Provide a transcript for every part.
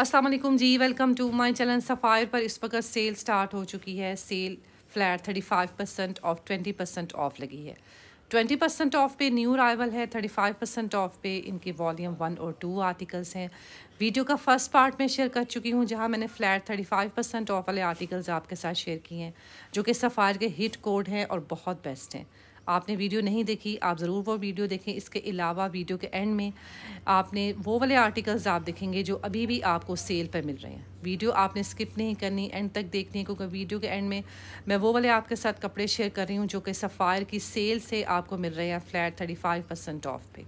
Aslam ji welcome to my channel Sapphire पर इस वक्त सेल स्टार्ट हो चुकी है sale flat 35 percent off twenty percent off लगी है 20 परसेंट ऑफ पे न्यू अराइवल है 35 परसेंट ऑफ पे इनके वॉल्यूम वन और टू आर्टिकल्स हैं वीडियो का फर्स्ट पार्ट में शेयर कर चुकी हूँ जहाँ मैंने फ्लैट 35 परसेंट ऑफ वाले आर्टिकल्स आपके साथ शेयर किए हैं जो कि सफ़ायर के हिट कोड हैं और बहुत बेस्ट हैं आपने वीडियो नहीं देखी आप ज़रूर वो वीडियो देखें इसके अलावा वीडियो के एंड में आपने वो वाले आर्टिकल्स आप देखेंगे जो अभी भी आपको सेल पर मिल रहे हैं वीडियो आपने स्किप नहीं करनी एंड तक देखनी है क्योंकि वीडियो के एंड में मैं वो वाले आपके साथ कपड़े शेयर कर रही हूँ जो कि सफ़ायर की सेल से आपको मिल रहे हैं flat thirty five percent off पे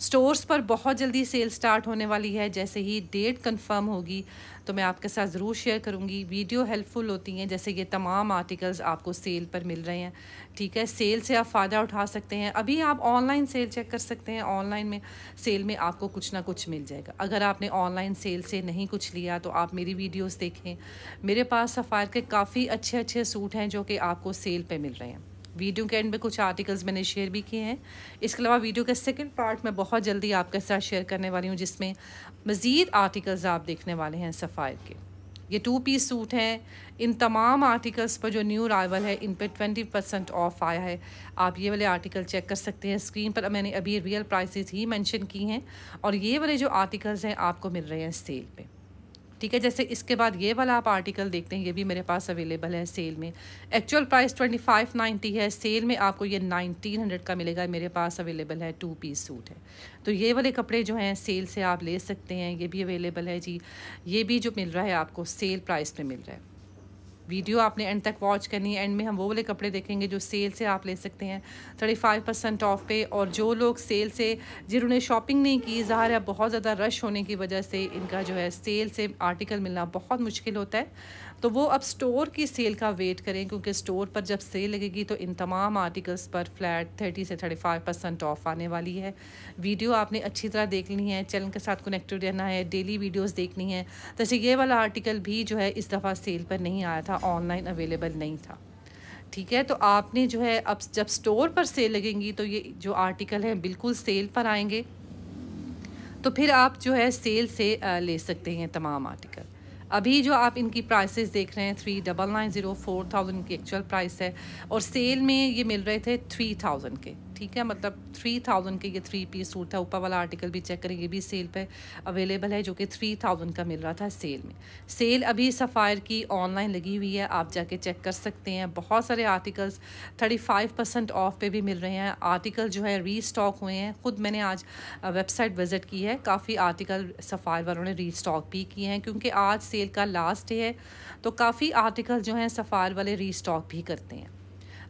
स्टोर्स पर बहुत जल्दी सेल स्टार्ट होने वाली है जैसे ही डेट कंफर्म होगी तो मैं आपके साथ ज़रूर शेयर करूंगी वीडियो हेल्पफुल होती हैं जैसे ये तमाम आर्टिकल्स आपको सेल पर मिल रहे हैं ठीक है सेल से आप फ़ायदा उठा सकते हैं अभी आप ऑनलाइन सेल चेक कर सकते हैं ऑनलाइन में सेल में आपको कुछ ना कुछ मिल जाएगा अगर आपने ऑनलाइन सेल से नहीं कुछ लिया तो आप मेरी वीडियोज़ देखें मेरे पास सफ़ार के काफ़ी अच्छे अच्छे सूट हैं जो कि आपको सेल पर मिल रहे हैं वीडियो के एंड में कुछ आर्टिकल्स मैंने शेयर भी किए हैं इसके अलावा वीडियो के सेकंड पार्ट मैं बहुत जल्दी आपके साथ शेयर करने वाली हूँ जिसमें मज़ीद आर्टिकल्स आप देखने वाले हैं सफ़ायर के ये टू पीस सूट हैं इन तमाम आर्टिकल्स पर जो न्यू अराइवल है इन पर ट्वेंटी परसेंट ऑफ आया है आप ये वाले आर्टिकल चेक कर सकते हैं स्क्रीन पर मैंने अभी रियल प्राइसेस ही मेंशन की हैं और ये वाले जो आर्टिकल्स हैं आपको मिल रहे हैं सेल पे ठीक है जैसे इसके बाद ये वाला आप आर्टिकल देखते हैं ये भी मेरे पास अवेलेबल है सेल में actual price twenty five ninety है सेल में आपको ये नाइनटीन हंड्रेड का मिलेगा मेरे पास अवेलेबल है टू पीस सूट है तो ये वाले कपड़े जो हैं सेल से आप ले सकते हैं ये भी अवेलेबल है जी ये भी जो मिल रहा है आपको सेल प्राइस में मिल रहा है वीडियो आपने एंड तक वॉच करनी है एंड में हम वो वाले कपड़े देखेंगे जो सेल से आप ले सकते हैं थर्टी फाइव परसेंट ऑफ पे और जो लोग सेल से जिन्होंने शॉपिंग नहीं की ज़ाहिर है बहुत ज़्यादा रश होने की वजह से इनका जो है सेल से आर्टिकल मिलना बहुत मुश्किल होता है तो वो अब स्टोर की सेल का वेट करें क्योंकि स्टोर पर जब सेल लगेगी तो इन तमाम आर्टिकल्स पर फ्लैट थर्टी से थर्टी फाइव परसेंट ऑफ आने वाली है वीडियो आपने अच्छी तरह देख ली है चैनल के साथ कनेक्टेड रहना है डेली वीडियोज़ देखनी है जैसे तो ये वाला आर्टिकल भी जो है इस दफ़ा सेल पर नहीं आया था था ऑनलाइन अवेलेबल नहीं था ठीक है तो आपने जो है अब जब स्टोर पर सेल लगेंगी तो ये जो आर्टिकल हैं बिल्कुल सेल पर आएंगे तो फिर आप जो है सेल से ले सकते हैं तमाम आर्टिकल अभी जो आप इनकी प्राइसेस देख रहे हैं three double nine zero four thousand की एक्चुअल प्राइस है और सेल में ये मिल रहे थे थ्री थाउजेंड के ठीक है मतलब थ्री थाउजेंड के ये थ्री पीस सूट था ऊपर वाला आर्टिकल भी चेक करें ये भी सेल पे अवेलेबल है जो कि थ्री थाउजेंड का मिल रहा था सेल में सेल अभी सफ़ायर की ऑनलाइन लगी हुई है आप जाके चेक कर सकते हैं बहुत सारे articles thirty five percent off पे भी मिल रहे हैं आर्टिकल जो है री स्टॉक हुए हैं ख़ुद मैंने आज वेबसाइट विज़िट की है काफ़ी आर्टिकल सफ़ायर वालों ने री स्टॉक भी किए हैं क्योंकि आज सेल का लास्ट डे है तो काफ़ी आर्टिकल जो हैं सफ़ायर वाले री स्टॉक भी करते हैं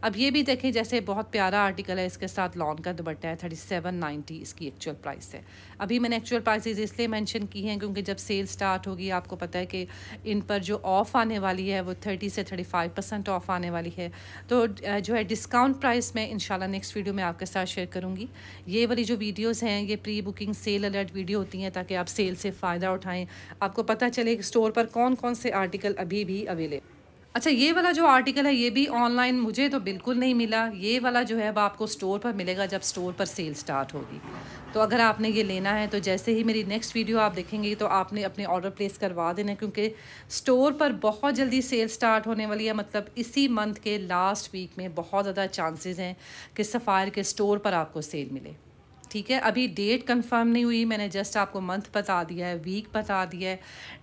अब ये भी देखें जैसे बहुत प्यारा आर्टिकल है इसके साथ लॉन का दुपट्टा है थर्टी सेवन नाइन्टी इसकी एक्चुअल प्राइस है अभी मैंने एक्चुअल प्राइस इसलिए मेंशन की हैं क्योंकि जब सेल स्टार्ट होगी आपको पता है कि इन पर जो ऑफ़ आने वाली है वो थर्टी से थर्टी फाइव परसेंट ऑफ़ आने वाली है तो जो है डिस्काउंट प्राइस मैं इन नेक्स्ट वीडियो में आपके साथ शेयर करूँगी ये वाली जो वीडियोज़ हैं ये pre booking sale alert video होती हैं ताकि आप सेल से फ़ायदा उठाएँ आपको पता चले स्टोर पर कौन कौन से आर्टिकल अभी भी अवेलेबल अच्छा ये वाला जो आर्टिकल है ये भी ऑनलाइन मुझे तो बिल्कुल नहीं मिला ये वाला जो है अब आपको स्टोर पर मिलेगा जब स्टोर पर सेल स्टार्ट होगी तो अगर आपने ये लेना है तो जैसे ही मेरी नेक्स्ट वीडियो आप देखेंगे तो आपने अपने ऑर्डर प्लेस करवा देना क्योंकि स्टोर पर बहुत जल्दी सेल स्टार्ट होने वाली है मतलब इसी मंथ के लास्ट वीक में बहुत ज़्यादा चांसेज़ हैं कि सफ़ायर के स्टोर पर आपको सेल मिले ठीक है अभी डेट कंफर्म नहीं हुई मैंने जस्ट आपको मंथ बता दिया है वीक बता दिया है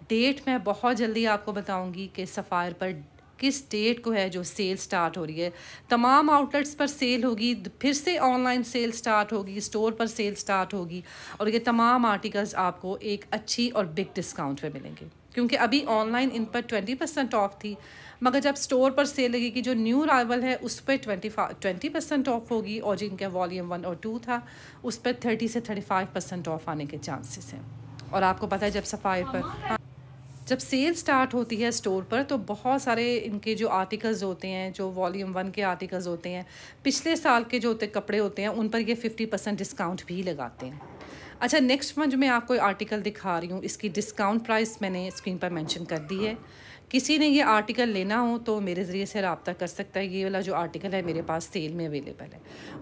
डेट मैं बहुत जल्दी आपको बताऊंगी कि सफ़ायर पर किस डेट को है जो सेल स्टार्ट हो रही है तमाम आउटलेट्स पर सेल होगी फिर से ऑनलाइन सेल स्टार्ट होगी स्टोर पर सेल स्टार्ट होगी और ये तमाम आर्टिकल्स आपको एक अच्छी और बिग डिस्काउंट में मिलेंगे क्योंकि अभी ऑनलाइन इन पर ट्वेंटी परसेंट ऑफ थी मगर जब स्टोर पर सेल लगेगी जो न्यू राइवल है उस पर ट्वेंटी ट्वेंटी परसेंट ऑफ होगी और जिनका वॉल्यूम वन और टू था उस पर थर्टी से थर्टी फाइव परसेंट ऑफ आने के चांसेस हैं और आपको पता है जब सफाई पर जब सेल स्टार्ट होती है स्टोर पर तो बहुत सारे इनके जो आर्टिकल्स होते हैं जो वॉल्यूम वन के आर्टिकल्स होते हैं पिछले साल के जो होते कपड़े होते हैं उन पर ये फिफ्टी परसेंट डिस्काउंट भी लगाते हैं अच्छा नेक्स्ट वन जो मैं आपको आर्टिकल दिखा रही हूँ इसकी डिस्काउंट प्राइस मैंने स्क्रीन पर मैंशन कर दी है किसी ने ये आर्टिकल लेना हो तो मेरे ज़रिए से रबता कर सकता है ये वाला जो आर्टिकल है मेरे पास सेल में अवेलेबल है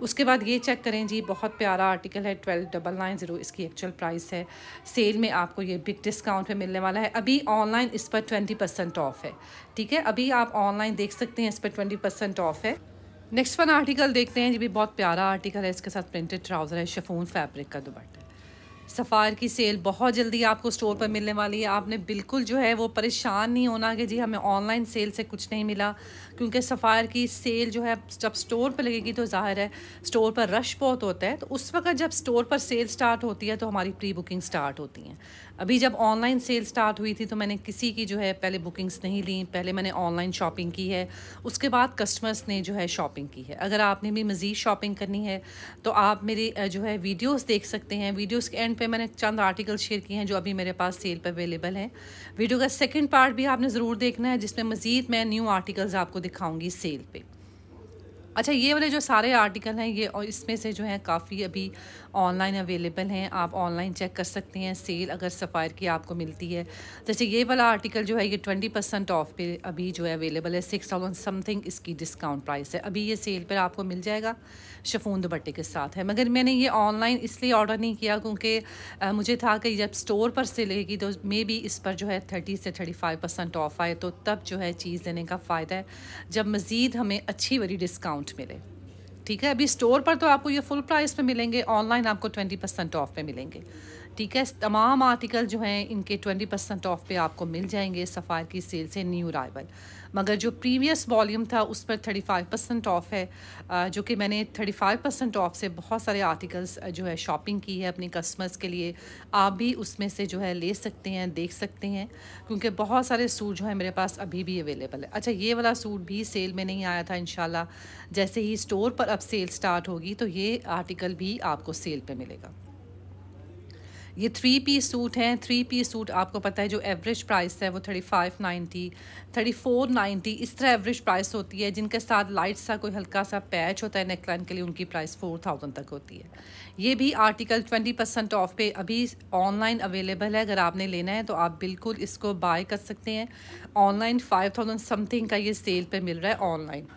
उसके बाद ये चेक करें जी बहुत प्यारा आर्टिकल है ट्वेल्व डबल नाइन ज़ीरो इसकी एक्चुअल प्राइस है सेल में आपको ये बिग डिस्काउंट पे मिलने वाला है अभी ऑनलाइन इस पर ट्वेंटी परसेंट ऑफ है ठीक है अभी आप ऑनलाइन देख सकते हैं इस पर ट्वेंटी परसेंट ऑफ है नेक्स्ट वन आर्टिकल देखते हैं जी भी बहुत प्यारा आर्टिकल है इसके साथ प्रिंटेड ट्राउज़र है शफून फैब्रिक का दुपट्टा सफ़ार की सेल बहुत जल्दी आपको स्टोर पर मिलने वाली है आपने बिल्कुल जो है वो परेशान नहीं होना कि जी हमें ऑनलाइन सेल से कुछ नहीं मिला क्योंकि सफ़ार की सेल जो है जब स्टोर पर लगेगी तो ज़ाहिर है स्टोर पर रश बहुत होता है तो उस वक्त जब स्टोर पर सेल स्टार्ट होती है तो हमारी प्री बुकिंग स्टार्ट होती हैं अभी जब ऑनलाइन सेल स्टार्ट हुई थी तो मैंने किसी की जो है पहले बुकिंग्स नहीं ली पहले मैंने ऑनलाइन शॉपिंग की है उसके बाद कस्टमर्स ने जो है शॉपिंग की है अगर आपने भी मज़ीद शॉपिंग करनी है तो आप मेरी जो है वीडियोस देख सकते हैं वीडियोस के एंड पे मैंने चंद आर्टिकल शेयर किए हैं जो अभी मेरे पास सेल पर अवेलेबल हैं वीडियो का सेकेंड पार्ट भी आपने ज़रूर देखना है जिसमें मज़ीद मैं न्यू आर्टिकल्स आपको दिखाऊँगी सेल पर अच्छा ये वाले जो सारे आर्टिकल हैं ये और इसमें से जो है काफ़ी अभी ऑनलाइन अवेलेबल हैं आप ऑनलाइन चेक कर सकते हैं सेल अगर सफ़ायर की आपको मिलती है जैसे ये वाला आर्टिकल जो है ये ट्वेंटी परसेंट ऑफ पे अभी जो है अवेलेबल है सिक्स थाउजेंड समथिंग इसकी डिस्काउंट प्राइस है अभी ये सेल पर आपको मिल जाएगा शफून दुपट्टे के साथ है मगर मैंने ये ऑनलाइन इसलिए ऑर्डर नहीं किया क्योंकि मुझे था कि जब स्टोर पर से लेगी तो मे बी इस पर जो है थर्टी से थर्टी फाइव परसेंट ऑफ आए तो तब जो है चीज़ देने का फ़ायदा है जब मज़ीद हमें अच्छी वाली डिस्काउंट मिले ठीक है अभी स्टोर पर तो आपको ये फुल प्राइस पे मिलेंगे ऑनलाइन आपको ट्वेंटी परसेंट ऑफ पे मिलेंगे ठीक है तमाम आर्टिकल जो हैं इनके ट्वेंटी परसेंट ऑफ पे आपको मिल जाएंगे सफ़ार की सेल से न्यू अराइवल मगर जो प्रीवियस वॉल्यूम था उस पर थर्टी फाइव परसेंट ऑफ है जो कि मैंने थर्टी फाइव परसेंट ऑफ से बहुत सारे आर्टिकल्स जो है शॉपिंग की है अपने कस्टमर्स के लिए आप भी उसमें से जो है ले सकते हैं देख सकते हैं क्योंकि बहुत सारे सूट जो है मेरे पास अभी भी अवेलेबल है अच्छा ये वाला सूट भी सेल में नहीं आया था इन जैसे ही स्टोर पर अब सेल स्टार्ट होगी तो ये आर्टिकल भी आपको सेल पर मिलेगा ये थ्री पीस सूट हैं थ्री पीस सूट आपको पता है जो एवरेज प्राइस है वो thirty five ninety thirty four ninety इस तरह एवरेज प्राइस होती है जिनके साथ लाइट सा कोई हल्का सा पैच होता है नेकलाइन के लिए उनकी प्राइस फोर थाउजेंड तक होती है ये भी आर्टिकल ट्वेंटी परसेंट ऑफ पे अभी ऑनलाइन अवेलेबल है अगर आपने लेना है तो आप बिल्कुल इसको बाय कर सकते हैं ऑनलाइन फाइव थाउजेंड समथिंग का ये सेल पर मिल रहा है ऑनलाइन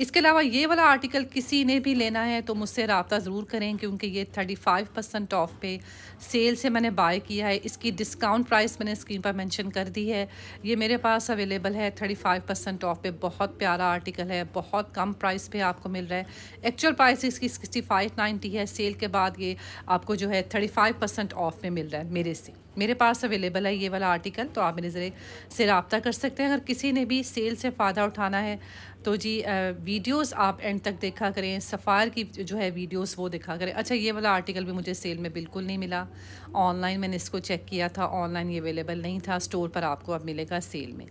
इसके अलावा ये वाला आर्टिकल किसी ने भी लेना है तो मुझसे रबता ज़रूर करें क्योंकि ये थर्टी फाइव परसेंट ऑफ पे सेल से मैंने बाय किया है इसकी डिस्काउंट प्राइस मैंने स्क्रीन पर मेंशन कर दी है ये मेरे पास अवेलेबल है थर्टी फाइव परसेंट ऑफ पे बहुत प्यारा आर्टिकल है बहुत कम प्राइस पे आपको मिल रहा है एक्चुअल प्राइस इसकी सिक्सटी फाइव नाइन्टी है सेल के बाद ये आपको जो है थर्टी फाइव परसेंट ऑफ में मिल रहा है मेरे से मेरे पास अवेलेबल है ये वाला आर्टिकल तो आप मेरे ज़रिए से रबता कर सकते हैं अगर किसी ने भी सेल से फ़ायदा उठाना है तो जी वीडियोस आप एंड तक देखा करें सफ़ार की जो है वीडियोस वो देखा करें अच्छा ये वाला आर्टिकल भी मुझे सेल में बिल्कुल नहीं मिला ऑनलाइन मैंने इसको चेक किया था ऑनलाइन ये अवेलेबल नहीं था स्टोर पर आपको अब मिलेगा सेल में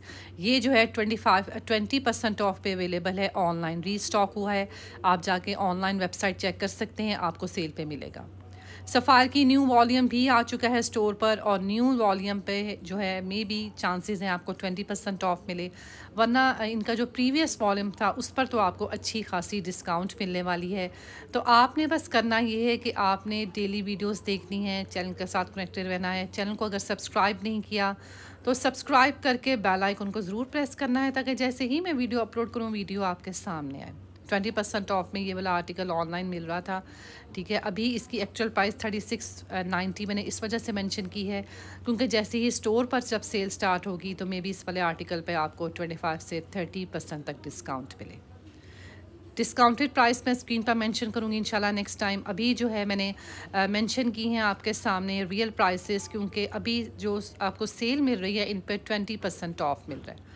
ये जो है twenty five twenty percent off पे अवेलेबल है ऑनलाइन री स्टॉक हुआ है आप जाके ऑनलाइन वेबसाइट चेक कर सकते हैं आपको सेल पर मिलेगा सफ़ार की न्यू वॉल्यूम भी आ चुका है स्टोर पर और न्यू वॉल्यूम पे जो है मे बी चांसेस हैं आपको ट्वेंटी परसेंट ऑफ मिले वरना इनका जो प्रीवियस वॉल्यूम था उस पर तो आपको अच्छी खासी डिस्काउंट मिलने वाली है तो आपने बस करना ये है कि आपने डेली वीडियोस देखनी है चैनल के साथ कनेक्टेड रहना है चैनल को अगर सब्सक्राइब नहीं किया तो सब्सक्राइब करके बेलाइकन को ज़रूर प्रेस करना है ताकि जैसे ही मैं वीडियो अपलोड करूँ वीडियो आपके सामने आए ट्वेंटी परसेंट ऑफ में ये वाला आर्टिकल ऑनलाइन मिल रहा था ठीक है अभी इसकी actual price thirty six ninety मैंने इस वजह से मेंशन की है क्योंकि जैसे ही स्टोर पर जब सेल स्टार्ट होगी तो मे बी इस वाले आर्टिकल पे आपको ट्वेंटी फाइव से थर्टी परसेंट तक डिस्काउंट मिले डिस्काउंटेड प्राइस मैं स्क्रीन पर मेंशन करूँगी इंशाल्लाह नेक्स्ट टाइम अभी जो है मैंने मेंशन की हैं आपके सामने रियल प्राइसेस क्योंकि अभी जो आपको सेल मिल रही है इन पर ट्वेंटी परसेंट ऑफ मिल रहा है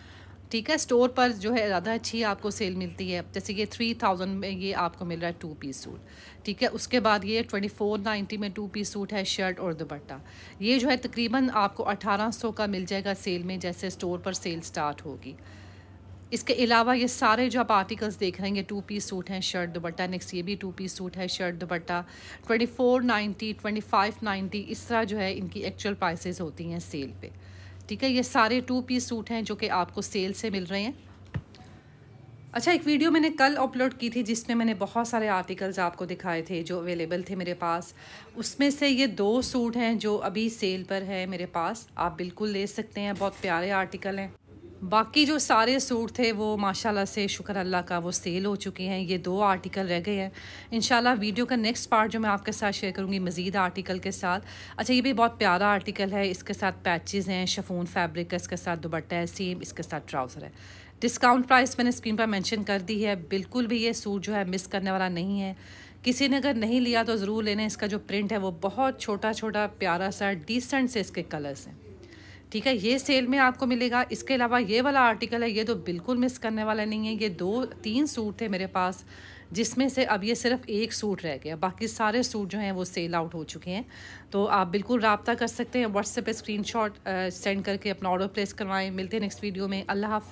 ठीक है स्टोर पर जो है ज़्यादा अच्छी आपको सेल मिलती है जैसे ये थ्री थाउजेंड में ये आपको मिल रहा है टू पीस सूट ठीक है उसके बाद ये ट्वेंटी फोर नाइन्टी में टू पीस सूट है शर्ट और दुपट्टा ये जो है तकरीबन आपको अठारह सौ का मिल जाएगा सेल में जैसे स्टोर पर सेल स्टार्ट होगी इसके अलावा ये सारे जो आप आर्टिकल्स देख रहे हैं ये टू पीस सूट हैं शर्ट दुपट्टा नेक्स्ट ये भी टू पीस सूट है शर्ट दुपट्टा twenty four ninety twenty five ninety इस तरह जो है इनकी एक्चुअल प्राइसेस होती हैं सेल पे ठीक है ये सारे टू पीस सूट हैं जो कि आपको सेल से मिल रहे हैं अच्छा एक वीडियो मैंने कल अपलोड की थी जिसमें मैंने बहुत सारे आर्टिकल्स आपको दिखाए थे जो अवेलेबल थे मेरे पास उसमें से ये दो सूट हैं जो अभी सेल पर है मेरे पास आप बिल्कुल ले सकते हैं बहुत प्यारे आर्टिकल हैं बाकी जो सारे सूट थे वो माशाल्लाह से शुक्र अल्लाह का वो सेल हो चुके हैं ये दो आर्टिकल रह गए हैं इन वीडियो का नेक्स्ट पार्ट जो मैं आपके साथ शेयर करूँगी मज़ीद आर्टिकल के साथ अच्छा ये भी बहुत प्यारा आर्टिकल है इसके साथ पैचेज़ हैं शफून फैब्रिक का इसके साथ दुबट्टा है सेम इसके साथ ट्राउज़र है डिस्काउंट प्राइस मैंने स्क्रीन पर मैंशन कर दी है बिल्कुल भी ये सूट जो है मिस करने वाला नहीं है किसी ने अगर नहीं लिया तो ज़रूर लेना इसका जो प्रिंट है वो बहुत छोटा छोटा प्यारा सा डिसेंट से इसके कलर्स हैं ठीक है ये सेल में आपको मिलेगा इसके अलावा ये वाला आर्टिकल है ये तो बिल्कुल मिस करने वाला नहीं है ये दो तीन सूट थे मेरे पास जिसमें से अब ये सिर्फ एक सूट रह गया बाकी सारे सूट जो हैं वो सेल आउट हो चुके हैं तो आप बिल्कुल रबता कर सकते हैं व्हाट्सएप पे स्क्रीनशॉट सेंड करके अपना ऑर्डर प्लेस करवाएं मिलते हैं नेक्स्ट वीडियो में अल्लाह हाफ